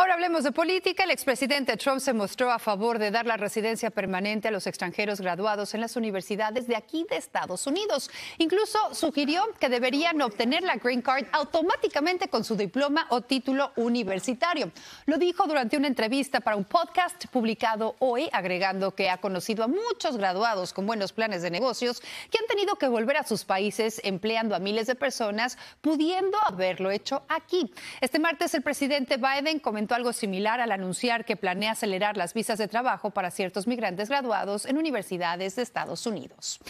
Ahora hablemos de política. El expresidente Trump se mostró a favor de dar la residencia permanente a los extranjeros graduados en las universidades de aquí de Estados Unidos. Incluso sugirió que deberían obtener la Green Card automáticamente con su diploma o título universitario. Lo dijo durante una entrevista para un podcast publicado hoy, agregando que ha conocido a muchos graduados con buenos planes de negocios que han tenido que volver a sus países empleando a miles de personas, pudiendo haberlo hecho aquí. Este martes el presidente Biden comentó algo similar al anunciar que planea acelerar las visas de trabajo para ciertos migrantes graduados en universidades de Estados Unidos.